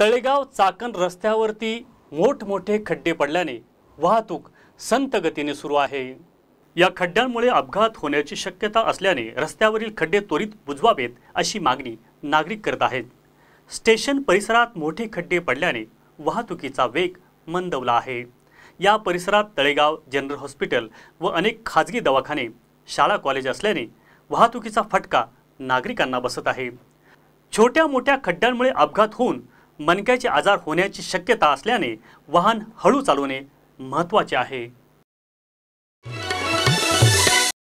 तळेगाव चाकण रस्त्यावरती मोठमोठे खड्डे पडल्याने वाहतूक संत गतीने सुरू आहे या खड्ड्यांमुळे अपघात होण्याची शक्यता असल्याने रस्त्यावरील खड्डे त्वरित बुजवावेत अशी मागणी नागरिक करत आहेत स्टेशन परिसरात मोठे खड्डे पडल्याने वाहतुकीचा वेग मंदवला आहे या परिसरात तळेगाव जनरल हॉस्पिटल व अनेक खाजगी दवाखाने शाळा कॉलेज असल्याने वाहतुकीचा फटका नागरिकांना बसत आहे छोट्या मोठ्या खड्ड्यांमुळे अपघात होऊन मनक्याचे आजार होण्याची शक्यता असल्याने वाहन हळू चालवणे महत्त्वाचे आहे